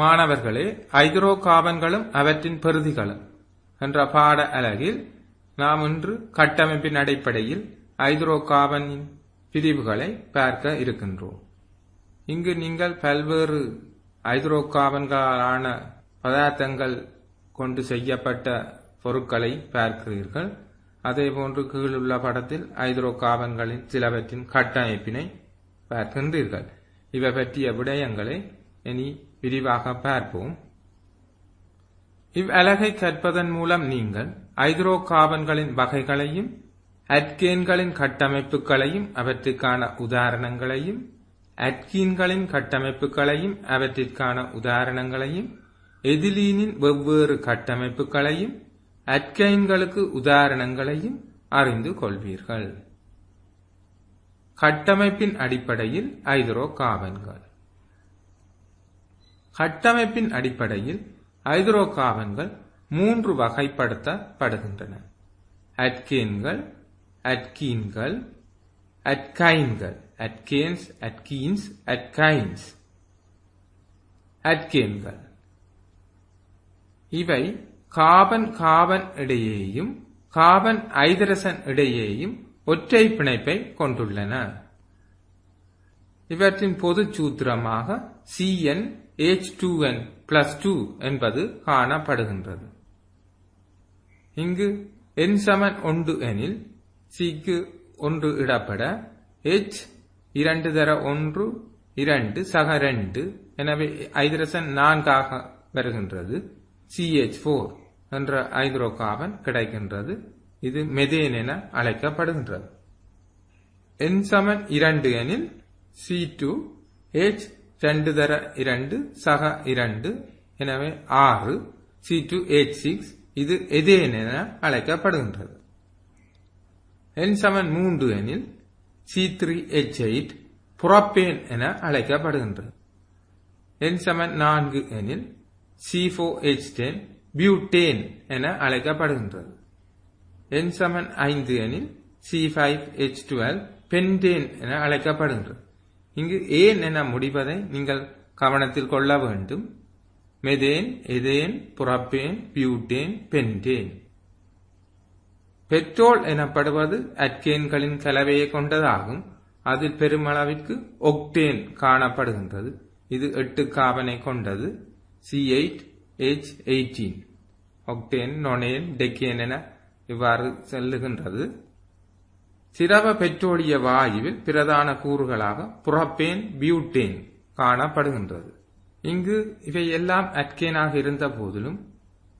மாணவர்களே ஐதரோ கார்பன்களும் அவற்றின் பெருதிகளும் என்ற பாட அலகில் நாம் இன்று கட்டமைப்பின் அடிப்படையில் ஐதரோ கார்பனின் பிரிவுகளை பார்க்க இருக்கின்றோம் இங்கு நீங்கள் பல்வேறு ஐதரோ கார்பன்களான பதார்த்தங்கள் கொண்டு செய்யப்பட்ட பொருட்களை பார்க்கிறீர்கள் அதேபோன்று கீழுள்ள படத்தில் ஐதரோ கார்பன்களின் சிலவற்றின் கட்டமைப்பினை பார்க்கின்றீர்கள் இவை பற்றிய விடயங்களை இனி விரிவாக பார்ப்போம் இவ்வலகை கற்பதன் மூலம் நீங்கள் ஐதரோ கார்பன்களின் வகைகளையும் அட்கேன்களின் கட்டமைப்புகளையும் அவற்றிற்கான உதாரணங்களையும் அட்கீன்களின் கட்டமைப்புகளையும் அவற்றிற்கான உதாரணங்களையும் எதிலீனின் வெவ்வேறு கட்டமைப்புகளையும் அட்கைன்களுக்கு உதாரணங்களையும் அறிந்து கொள்வீர்கள் கட்டமைப்பின் அடிப்படையில் ஐதரோ கார்பன்கள் கட்டமைப்பின் அடிப்படையில் ஹைட்ரோ கார்பன்கள் மூன்று வகைப்படுத்தப்படுகின்றன அட்கேன்கள் அட்கீன்கள் அட்கைன்கள் அட்கேன்ஸ் அட்கீன்ஸ் அட்கைன்ஸ் அட்கேன்கள் இவை கார்பன் கார்பன் இடையேயும் கார்பன் ஐதரசன் இடையேயும் ஒற்றை பிணைப்பை கொண்டுள்ளன இவற்றின் பொது சூத்திரமாக C n H two n plus two என்பது காணப்படுகின்றது இங்கு என் சமன் ஒன்று எனில் சிக்கு ஒன்று இடப்பட ஹெச் இரண்டு தர ஒன்று இரண்டு சக ரெண்டு எனவே ஐதரசன் நான்காக வருகின்றது சிஹெச் ஃபோர் என்ற ஐதரோ கார்பன் கிடைக்கின்றது இது மெதேன் என அழைக்கப்படுகின்றது என் சமன் இரண்டு எனில் சி டூ ஹெச் 2 தர 2 சக 2 எனவே 6 சி டூ இது எதேன் என அழைக்கப்படுகின்றது N7 3 மூன்று எனில் சி புரப்பேன் எச் எயிட் புறப்பேன் என அழைக்கப்படுகின்றது என் சமன் நான்கு எனில் C four H ten butane என அழைக்கப்படுகின்றது என் சமன் எனில் சி பென்டேன் என அழைக்கப்படுகின்றது இங்கு ஏன் என முடிவதை நீங்கள் கவனத்தில் கொள்ள வேண்டும் methane ethane propane butane pentane petrol எனப்படுவது அட்கேன்களின் கலவையை கொண்டதாகும் அதில் பெருமளவிற்கு ஒக்டேன் காணப்படுகின்றது இது எட்டு காவனை கொண்டது C eight H eighteen octane nonane decane என இவ்வாறு செல்லுகின்றது திரவ பெட்ரோலிய வாயுவில் பிரதான கூறுகளாக புரோப்பேன் பியூட்டேன் காணப்படுகின்றது இங்கு இவை எல்லாம் அட்கேனாக இருந்த போதிலும்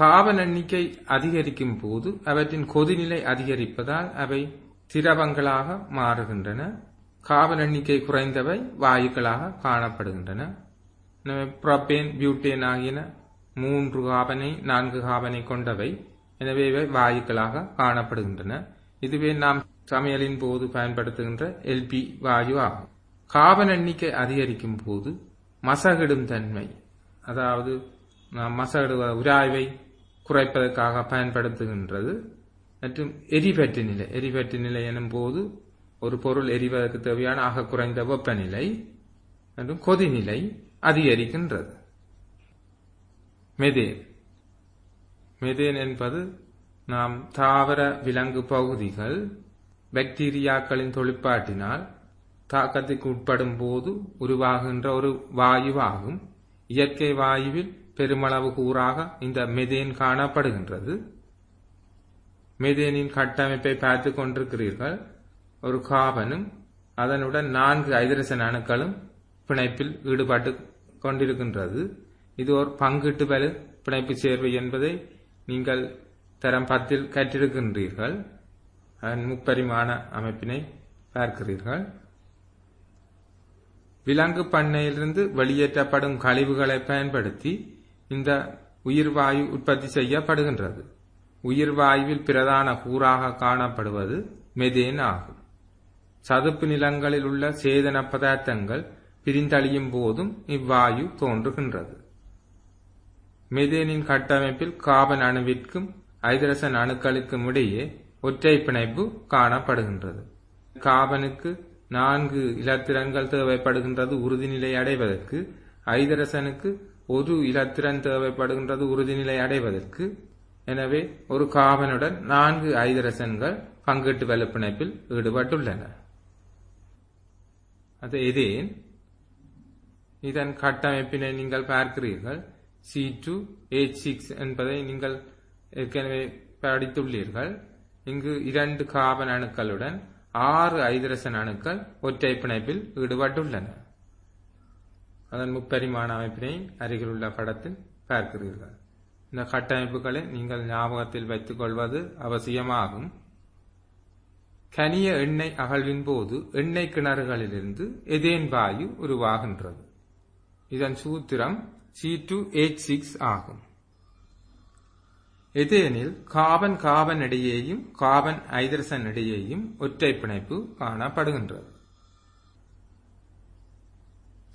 காவல் எண்ணிக்கை அதிகரிக்கும் போது அவற்றின் கொதிநிலை அதிகரிப்பதால் அவை திரவங்களாக மாறுகின்றன காவல் எண்ணிக்கை குறைந்தவை வாயுக்களாக காணப்படுகின்றன புரப்பேன் பியூட்டேன் ஆகியன மூன்று காவனை நான்கு காவனை கொண்டவை எனவே இவை வாயுக்களாக காணப்படுகின்றன இதுவே நாம் சமையலின் போது பயன்படுத்துகின்ற எல்பி வாயு ஆகும் காபன் எண்ணிக்கை அதிகரிக்கும் போது மசகிடும் தன்மை அதாவது மசகிடுவ உராய்வை குறைப்பதற்காக பயன்படுத்துகின்றது மற்றும் எரிபெற்று நிலை எரிபெற்று நிலை எனும் போது ஒரு பொருள் எரிவதற்கு தேவையான ஆக குறைந்த வெப்பநிலை மற்றும் கொதிநிலை அதிகரிக்கின்றது மெதேன் மெதேன் என்பது நாம் தாவர விலங்கு பகுதிகள் பாக்டீரியாக்களின் தொழிற்பாட்டினால் தாக்கத்துக்கு உட்படும் போது உருவாகின்ற ஒரு வாயுவாகும் இயற்கை வாயுவில் பெருமளவு கூறாக இந்த மெதேன் காணப்படுகின்றது மெதேனின் கட்டமைப்பை பார்த்து கொண்டிருக்கிறீர்கள் ஒரு காபனும் அதனுடன் நான்கு ஐதரசன் அணுக்களும் பிணைப்பில் ஈடுபட்டு கொண்டிருக்கின்றது இது ஒரு பங்கிட்டு பலு பிணைப்பு சேர்வு என்பதை நீங்கள் தரம் பத்தில் கற்றிருக்கின்றீர்கள் அதன் முப்பரிமாண அமைப்பினை பார்க்கிறீர்கள் விலங்கு பண்ணையிலிருந்து வெளியேற்றப்படும் கழிவுகளை பயன்படுத்தி இந்த உயிர்வாயு உற்பத்தி செய்யப்படுகின்றது உயிர்வாயுவில் பிரதான கூறாக காணப்படுவது மெதேன் ஆகும் சதுப்பு நிலங்களில் உள்ள சேதன பதார்த்தங்கள் பிரிந்தழியும் போதும் இவ்வாயு தோன்றுகின்றது மெதேனின் கட்டமைப்பில் காபன் அணுவிற்கும் ஐதரசன் அணுக்களுக்கும் இடையே ஒற்றை பிணைப்பு காணப்படுகின்றது காபனுக்கு நான்கு இலத்திரன்கள் தேவைப்படுகின்றது உறுதிநிலை அடைவதற்கு ஐதரசனுக்கு ஒரு இலத்திரன் தேவைப்படுகின்றது உறுதிநிலை அடைவதற்கு எனவே ஒரு காபனுடன் நான்கு ஐதரசன்கள் பங்கீட்டு வலுப்பிணைப்பில் ஈடுபட்டுள்ளன அது எதேன் இதன் கட்டமைப்பினை நீங்கள் பார்க்கிறீர்கள் சி டூ எயிட் சிக்ஸ் என்பதை நீங்கள் ஏற்கனவே படித்துள்ளீர்கள் இங்கு இரண்டு காபன் அணுக்களுடன் ஆறு ஐதரசன் அணுக்கள் ஒற்றை பிணைப்பில் ஈடுபட்டுள்ளன அதன் முப்பரிமாண அமைப்பினை அருகில் உள்ள படத்தில் பார்க்கிறீர்கள் இந்த கட்டமைப்புகளை நீங்கள் ஞாபகத்தில் வைத்துக் கொள்வது அவசியமாகும் கனிய எண்ணெய் அகழ்வின் போது எண்ணெய் கிணறுகளிலிருந்து எதேன் வாயு உருவாகின்றது இதன் சூத்திரம் சி டூ எயிட் சிக்ஸ் ஆகும் எதேனில் காபன் காபன் இடையேயும் காபன் ஐதரசன் இடையேயும் ஒற்றை பிணைப்பு காணப்படுகின்றது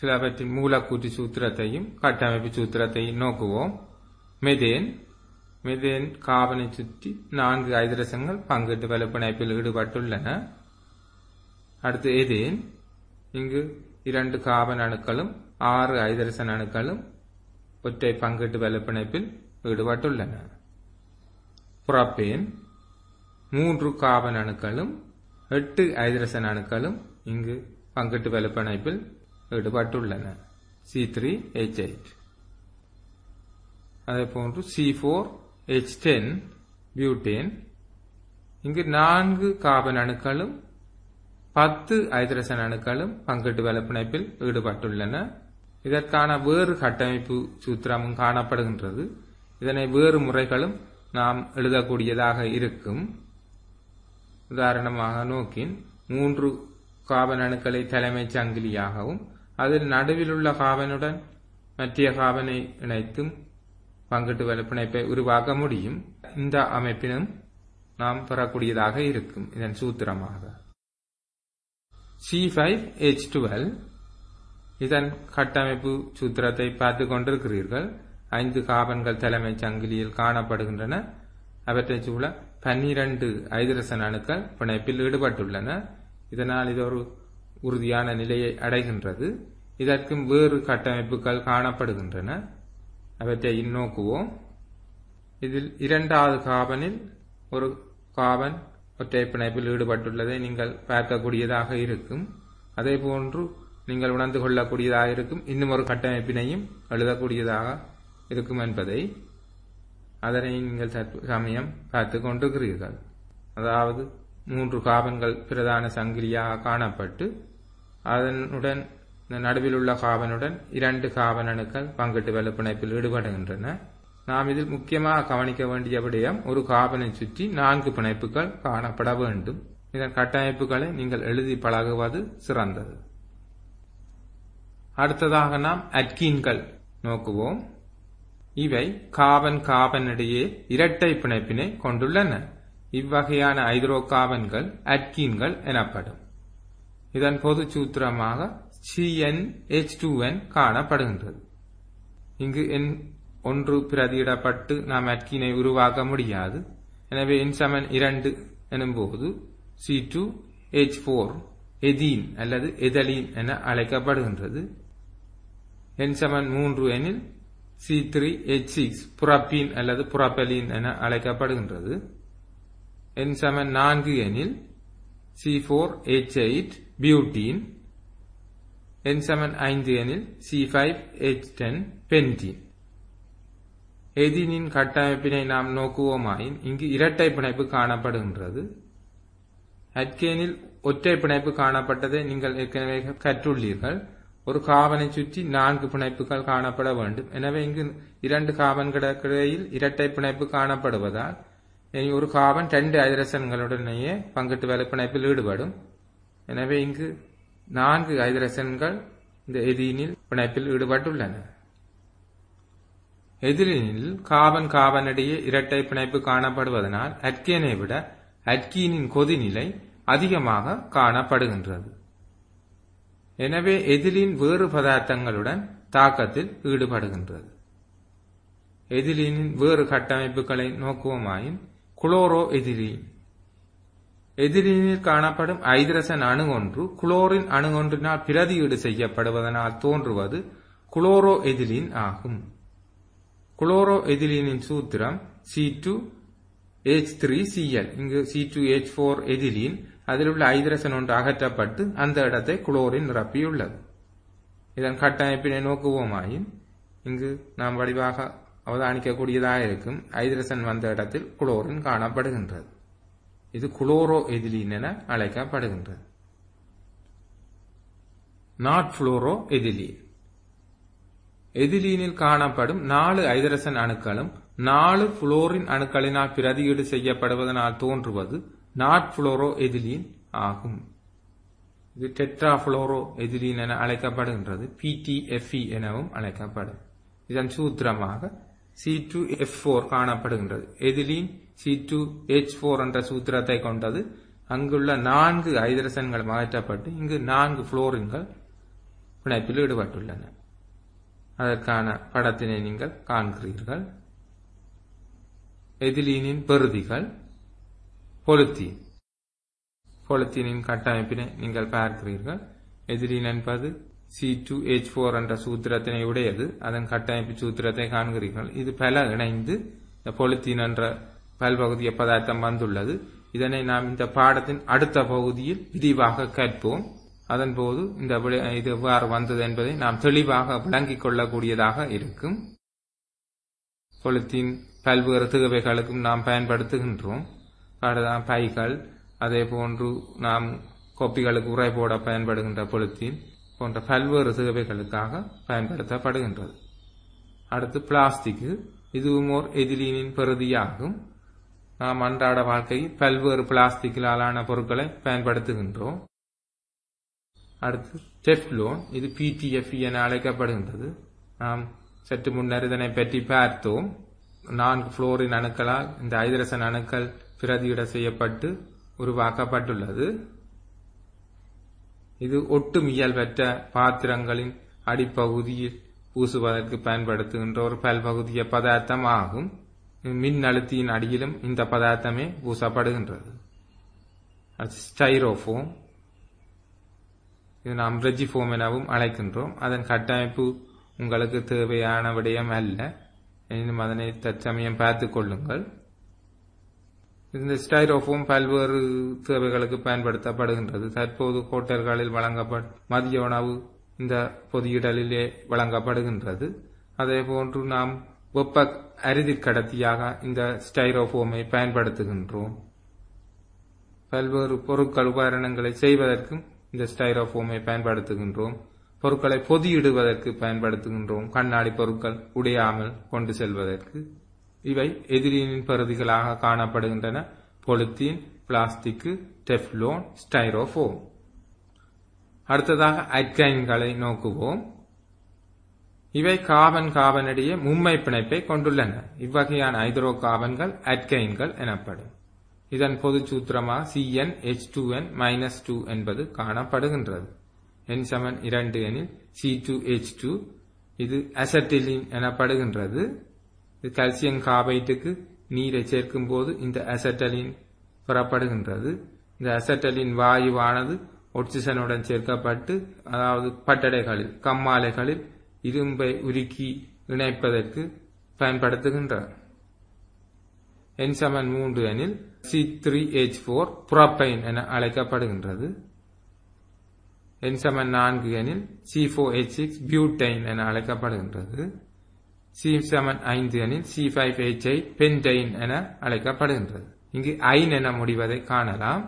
சிலவற்றின் மூலக்கூற்று சூத்திரத்தையும் கட்டமைப்பு சூத்திரத்தையும் நோக்குவோம் மெதேன் மெதேன் காபனை சுற்றி நான்கு ஐதரசங்கள் பங்கிட்டு வலுப்பிணைப்பில் ஈடுபட்டுள்ளன அடுத்து எதேன் இங்கு இரண்டு காபன் அணுக்களும் ஆறு ஐதரசன் அணுக்களும் ஒற்றை பங்கிட்டு வலுப்பிணைப்பில் ஈடுபட்டுள்ளன புரப்பேன் மூன்று காபன் அணுக்களும் எட்டு ஹைட்ரசன் அணுக்களும் இங்கு பங்கட்டு வலுப்பணைப்பில் ஈடுபட்டுள்ளன சி த்ரீ ஹெச் எயிட் அதே போன்று C four H ten butane இங்கு நான்கு காபன் அணுக்களும் பத்து ஹைட்ரசன் அணுக்களும் பங்கட்டு வலப்பிணைப்பில் ஈடுபட்டுள்ளன இதற்கான வேறு கட்டமைப்பு சூத்திரமும் காணப்படுகின்றது இதனை வேறு முறைகளும் நாம் எழுதக்கூடியதாக இருக்கும் உதாரணமாக நோக்கின் மூன்று காபன் அணுக்களை தலைமைச் சங்கிலியாகவும் அதில் நடுவில் உள்ள காபனுடன் மத்திய காபனை இணைத்தும் பங்கிட்டு வலுப்பிணைப்பை உருவாக்க முடியும் இந்த அமைப்பினும் நாம் பெறக்கூடியதாக இருக்கும் இதன் சூத்திரமாக சி ஃபைவ் ஹெச் டுவெல் இதன் கட்டமைப்பு சூத்திரத்தை பார்த்து கொண்டிருக்கிறீர்கள் ஐந்து காபன்கள் தலைமை சங்கிலியில் காணப்படுகின்றன அவற்றை சூழ பன்னிரண்டு ஐதரசன் அணுக்கள் பிணைப்பில் ஈடுபட்டுள்ளன இதனால் இது ஒரு உறுதியான நிலையை அடைகின்றது இதற்கும் வேறு கட்டமைப்புகள் காணப்படுகின்றன அவற்றை இந்நோக்குவோம் இதில் இரண்டாவது காபனில் ஒரு காபன் ஒற்றை பிணைப்பில் ஈடுபட்டுள்ளதை நீங்கள் பார்க்கக்கூடியதாக இருக்கும் அதே போன்று நீங்கள் உணர்ந்து கொள்ளக்கூடியதாக இருக்கும் இன்னும் ஒரு கட்டமைப்பினையும் எழுதக்கூடியதாக இருக்கும் என்பதை அதனை நீங்கள் சமயம் பார்த்து கொண்டிருக்கிறீர்கள் அதாவது மூன்று காபன்கள் பிரதான சங்கிரியாக காணப்பட்டு அதனுடன் நடுவில் உள்ள காபனுடன் இரண்டு காபன் அணுக்கள் பங்கிட்டு வலுப்பிணைப்பில் ஈடுபடுகின்றன நாம் இதில் முக்கியமாக கவனிக்க வேண்டிய விடயம் ஒரு காபனை சுற்றி நான்கு பிணைப்புகள் காணப்பட வேண்டும் இதன் கட்டமைப்புகளை நீங்கள் எழுதி பழகுவது சிறந்தது அடுத்ததாக நாம் அட்கீன்கள் நோக்குவோம் இவை காபன் காபன் இடையே இரட்டை பிணைப்பினை கொண்டுள்ளன இவ்வகையான ஐதரோ காபன்கள் அட்கீன்கள் எனப்படும் இதன் பொது சூத்திரமாக சிஎன் டூ என் காணப்படுகின்றது இங்கு என் ஒன்று பிரதியிடப்பட்டு நாம் அட்கீனை உருவாக்க முடியாது எனவே இன்சமன் இரண்டு எனும்போது C two H four ethene அல்லது எதலீன் என அழைக்கப்படுகின்றது என் சமன் மூன்று எனில் C three H six propene அல்லது புறப்பலின் என அழைக்கப்படுகின்றது என் சம நான்கு எனில் C four H eight butene n சமன் ஐந்து எனில் C five H ten pentene எதினின் கட்டமைப்பினை நாம் நோக்குவோமாயின் இங்கு இரட்டை பிணைப்பு காணப்படுகின்றது அட்கேனில் ஒற்றை பிணைப்பு காணப்பட்டதை நீங்கள் ஏற்கனவே கற்றுள்ளீர்கள் ஒரு காவனை சுற்றி நான்கு பிணைப்புகள் காணப்பட வேண்டும் எனவே இங்கு இரண்டு காவன் இரட்டை பிணைப்பு காணப்படுவதால் இனி ஒரு காவன் ரெண்டு ஐதரசன்களுடனேயே பங்கிட்டு வேலை பிணைப்பில் ஈடுபடும் எனவே இங்கு நான்கு ஐதரசன்கள் இந்த எதிரினில் பிணைப்பில் ஈடுபட்டுள்ளன எதிரினில் காவன் காவனிடையே இரட்டை பிணைப்பு காணப்படுவதனால் அட்கேனை விட அட்கீனின் கொதிநிலை அதிகமாக காணப்படுகின்றது எனவே எதிலின் வேறு பதார்த்தங்களுடன் தாக்கத்தில் ஈடுபடுகின்றது எதிலின் வேறு கட்டமைப்புகளை நோக்குவோமாயின் குளோரோ எதிலின் எதிரினில் காணப்படும் ஐதரசன் அணு ஒன்று குளோரின் அணு ஒன்றினால் பிரதியீடு செய்யப்படுவதனால் தோன்றுவது குளோரோ எதிலின் ஆகும் குளோரோ எதிலினின் சூத்திரம் C two H three C L இங்கு C two H four ethylene அதில் உள்ள ஐதரசன் ஒன்று அகற்றப்பட்டு அந்த இடத்தை குளோரின் நிரப்பியுள்ளது இதன் கட்டமைப்பினை நோக்குவோமாயின் இங்கு நாம் வடிவாக அவதானிக்கக்கூடியதாக இருக்கும் ஐதரசன் வந்த இடத்தில் குளோரின் காணப்படுகின்றது இது குளோரோ எதிலின் என அழைக்கப்படுகின்றது நாட் புளோரோ எதிலின் எதிலீனில் காணப்படும் நாலு ஐதரசன் அணுக்களும் நாலு புளோரின் அணுக்களினால் பிரதியீடு செய்யப்படுவதனால் தோன்றுவது நாட் புளோரோ எதிலின் ஆகும் இது டெட்ரா புளோரோ எதிலின் என அழைக்கப்படுகின்றது பிடிஎஃப்இ e எனவும் அழைக்கப்படும் இதன் சூத்திரமாக சி டூ எஃப் ஃபோர் காணப்படுகின்றது ethylene C two H four என்ற சூத்திரத்தை கொண்டது அங்குள்ள நான்கு ஐதரசன்கள் மாற்றப்பட்டு இங்கு நான்கு புளோரின்கள் பிணைப்பில் ஈடுபட்டுள்ளன அதற்கான படத்தினை நீங்கள் காண்கிறீர்கள் எதிலீனின் பெறுதிகள் பொலித்தீன் பொலித்தீனின் கட்டமைப்பினை நீங்கள் பார்க்கிறீர்கள் எதிரின் என்பது சி டூ ஹெச் ஃபோர் என்ற சூத்திரத்தினை உடையது அதன் கட்டமைப்பு சூத்திரத்தை காண்கிறீர்கள் இது பல இணைந்து இந்த பொலித்தீன் என்ற பல்பகுதிய பதார்த்தம் வந்துள்ளது இதனை நாம் இந்த பாடத்தின் அடுத்த பகுதியில் விரிவாக கற்போம் அதன் போது இந்த இது எவ்வாறு வந்தது என்பதை நாம் தெளிவாக விளங்கிக் கொள்ளக்கூடியதாக இருக்கும் பொலித்தீன் பல்வேறு திகவைகளுக்கும் நாம் பயன்படுத்துகின்றோம் அடுதான் பைகள் அதே போன்று நாம் கொப்பிகளுக்கு உரை போட பயன்படுகின்ற பொழுத்தின் போன்ற பல்வேறு சேவைகளுக்காக பயன்படுத்தப்படுகின்றது அடுத்து பிளாஸ்டிக்கு இதுவும் ஓர் எதிலீனின் பெறுதியாகும் நாம் அன்றாட வாழ்க்கையில் பல்வேறு பிளாஸ்டிக்கிலான பொருட்களை பயன்படுத்துகின்றோம் அடுத்து டெஃப்லோன் இது பிடிஎஃப் என அழைக்கப்படுகின்றது நாம் சற்று முன்னர் இதனை பற்றி பார்த்தோம் நான்கு புளோரின் அணுக்களால் இந்த ஐதரசன் அணுக்கள் பிரதியிட செய்யப்பட்டு உருவாக்கப்பட்டுள்ளது இது ஒட்டுமியல் பெற்ற பாத்திரங்களின் அடிப்பகுதியில் பூசுவதற்கு பயன்படுத்துகின்ற ஒரு பல்பகுதிய பதார்த்தம் ஆகும் மின் அழுத்தியின் அடியிலும் இந்த பதார்த்தமே பூசப்படுகின்றது ஸ்டைரோஃபோம் இது நாம் ரெஜிஃபோம் எனவும் அழைக்கின்றோம் அதன் கட்டமைப்பு உங்களுக்கு தேவையான விடயம் அல்ல எனினும் அதனை தற்சமயம் பார்த்துக் கொள்ளுங்கள் இந்த ஸ்டைரோஃபோம் பல்வேறு தேவைகளுக்கு பயன்படுத்தப்படுகின்றது தற்போது ஹோட்டல்களில் வழங்கப்பட் மதிய உணவு இந்த பொதியிடலிலே வழங்கப்படுகின்றது அதே போன்று நாம் வெப்ப அரிதிர் கடத்தியாக இந்த ஸ்டைரோஃபோமை பயன்படுத்துகின்றோம் பல்வேறு பொருட்கள் உபகரணங்களை செய்வதற்கும் இந்த ஸ்டைரோஃபோமை பயன்படுத்துகின்றோம் பொருட்களை பொதியிடுவதற்கு பயன்படுத்துகின்றோம் கண்ணாடி பொருட்கள் உடையாமல் கொண்டு செல்வதற்கு இவை எதிரியின் பகுதிகளாக காணப்படுகின்றன பொலித்தீன் பிளாஸ்டிக்கு டெஃப்லோன் ஸ்டைரோஃபோம் அடுத்ததாக அட்கைன்களை நோக்குவோம் இவை காபன் காபனிடையே மும்மை பிணைப்பை கொண்டுள்ளன இவ்வகையான ஹைட்ரோ காபன்கள் அட்கைன்கள் எனப்படும் இதன் பொது C n H two n minus two என்பது காணப்படுகின்றது என் செவன் இரண்டு எனில் சி டூ ஹெச் டூ இது அசட்டிலின் எனப்படுகின்றது கால்சியம் காபைட்டுக்கு நீரை சேர்க்கும் போது இந்த அசட்டலின் புறப்படுகின்றது இந்த அசட்டலின் வாயுவானது ஒட்சிசனுடன் சேர்க்கப்பட்டு அதாவது பட்டடைகளில் கம்மாலைகளில் இரும்பை உருக்கி இணைப்பதற்கு பயன்படுத்துகின்றார் என்சமன் மூன்று எனில் C three H four propyne என அழைக்கப்படுகின்றது என்சமன் நான்கு எனில் C four H six butyne என அழைக்கப்படுகின்றது சி செவன் ஐந்து எனில் C five eight eight pentyne என அழைக்கப்படுகின்றது இங்கு ஐன் என முடிவதை காணலாம்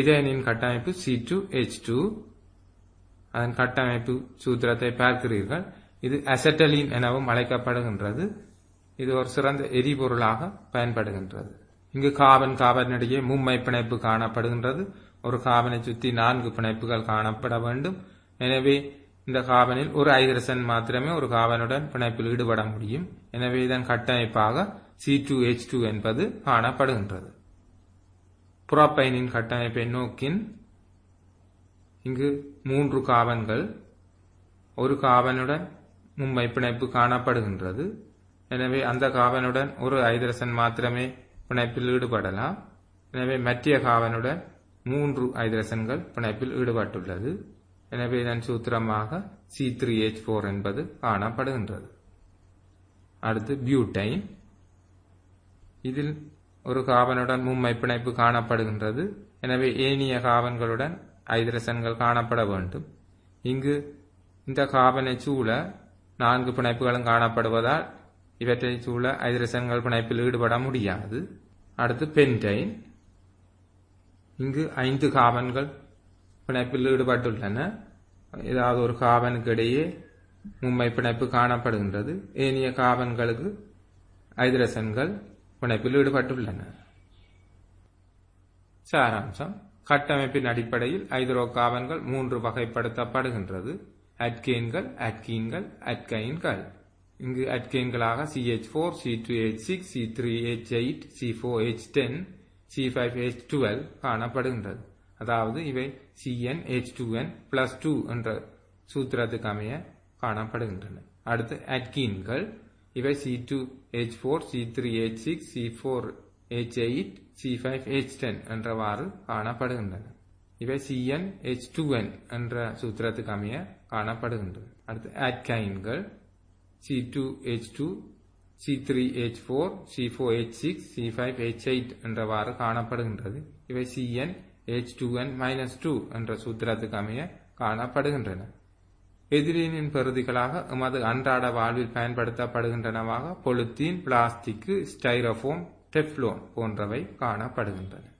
இதனின் கட்டமைப்பு சி டூ எச் டூ அதன் கட்டமைப்பு சூத்திரத்தை பார்க்கிறீர்கள் இது அசட்டலின் எனவும் அழைக்கப்படுகின்றது இது ஒரு சிறந்த எரிபொருளாக பயன்படுகின்றது இங்கு காபன் காபன் இடையே மும்மை பிணைப்பு காணப்படுகின்றது ஒரு காபனை சுற்றி நான்கு பிணைப்புகள் காணப்பட வேண்டும் எனவே இந்த காபனில் ஒரு ஐதரசன் மாத்திரமே ஒரு காபனுடன் பிணைப்பில் ஈடுபட முடியும் எனவே இதன் கட்டமைப்பாக சி டூ எச் டூ என்பது காணப்படுகின்றது புரோப்பைனின் கட்டமைப்பை நோக்கின் இங்கு மூன்று காபன்கள் ஒரு காபனுடன் மும்பை பிணைப்பு காணப்படுகின்றது எனவே அந்த காவனுடன் ஒரு ஐதரசன் மாத்திரமே பிணைப்பில் ஈடுபடலாம் எனவே மற்ற காவனுடன் மூன்று ஐதரசன்கள் பிணைப்பில் ஈடுபட்டுள்ளது எனவே இதன் சூத்திரமாக சி த்ரீ எச் ஃபோர் என்பது காணப்படுகின்றது அடுத்து பியூட்டைன் இதில் ஒரு காபனுடன் மும்மை பிணைப்பு காணப்படுகின்றது எனவே ஏனிய காபன்களுடன் ஐதரசன்கள் காணப்பட வேண்டும் இங்கு இந்த காபனை சூழ நான்கு பிணைப்புகளும் காணப்படுவதால் இவற்றை சூழ ஐதரசன்கள் பிணைப்பில் ஈடுபட முடியாது அடுத்து பென்டைன் இங்கு ஐந்து காபன்கள் பிணைப்பில் ஈடுபட்டுள்ளன ஏதாவது ஒரு காவனுக்கு இடையே மும்மை பிணைப்பு காணப்படுகின்றது ஏனைய காவன்களுக்கு ஐதரசன்கள் பிணைப்பில் ஈடுபட்டுள்ளன சாராம்சம் கட்டமைப்பின் அடிப்படையில் ஐதரோ காவன்கள் மூன்று வகைப்படுத்தப்படுகின்றது அட்கேன்கள் அட்கீன்கள் அட்கைன்கள் இங்கு அட்கேன்களாக C H four C two H six C three H eight C four H ten C five H twelve காணப்படுகின்றது அதாவது இவை C n H two n plus two என்ற சூத்திரத்துக்கு அமைய காணப்படுகின்றன அடுத்து அட்கீன்கள் இவை C two H four C three H six C four H eight C five H ten என்றவாறு காணப்படுகின்றன இவை சிஎன் ஹெச் டூ என் என்ற சூத்திரத்துக்கு அமைய காணப்படுகின்றன அடுத்து ஆட்கைன்கள் C two H two C three H four C four H six C five H eight என்றவாறு காணப்படுகின்றது இவை C n h2n two n minus two என்ற சூத்திரத்துக்கு அமைய காணப்படுகின்றன எதிரினின் பெறுதிகளாக எமது அன்றாட வாழ்வில் பயன்படுத்தப்படுகின்றனவாக பொலுத்தீன் பிளாஸ்டிக் ஸ்டைரஃபோம் டெஃப்லோன் போன்றவை காணப்படுகின்றன